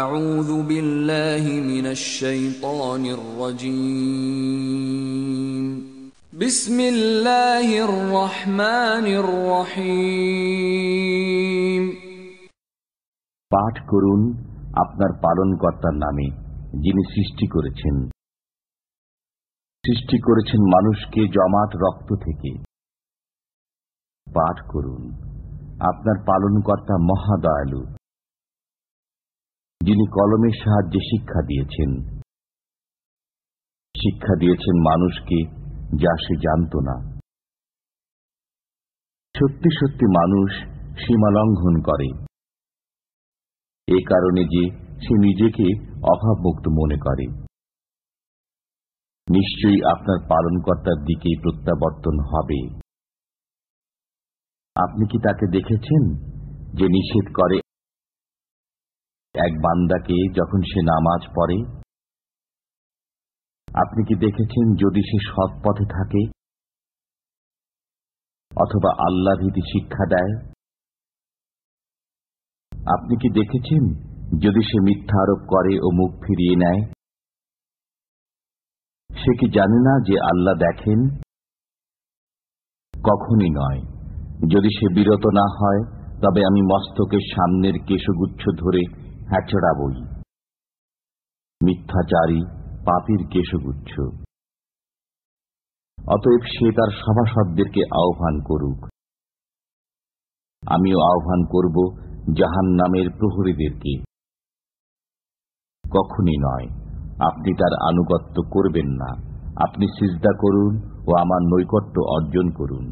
أعوذ بالله من الشيطان الرجيم بسم الله الرحمن الرحيم পাঠ করুন আপনার পালনকর্তার নামে যিনি সৃষ্টি করেছেন সৃষ্টি করেছেন মানুষকে জমাট রক্ত থেকে পাঠ করুন আপনার পালনকর্তা মহাদয়ালু যিনি কলমের সাহায্যে শিক্ষা দিয়েছেন শিক্ষা দিয়েছেন মানুষকে যা সে জানত না সত্যি সত্যি মানুষ সীমা লঙ্ঘন করে এ কারণে যে সে নিজেকে অভাবমুক্ত মনে করে নিশ্চয়ই আপনার পালনকর্তার দিকে প্রত্যাবর্তন হবে আপনি কি তাকে দেখেছেন যে নিষেধ করে এক বান্দাকে যখন সে নামাজ পড়ে আপনি কি দেখেছেন যদি সে সৎ পথে থাকে অথবা আল্লাহ ভীতি শিক্ষা দেয় আপনি কি দেখেছেন যদি সে মিথ্যা আরোপ করে ও মুখ ফিরিয়ে নেয় সে কি জানে না যে আল্লাহ দেখেন কখনই নয় যদি সে বিরত না হয় তবে আমি মস্তকের সামনের কেশগুচ্ছ ধরে হ্যাঁ বই মিথ্যাচারী পাপীর কেশগুচ্ছ অতএব সে তার সভাসদদেরকে আহ্বান করুক আমিও আহ্বান করব জাহান নামের প্রহরীদেরকে কখনই নয় আপনি তার আনুগত্য করবেন না আপনি সিজদা করুন ও আমার নৈকট্য অর্জন করুন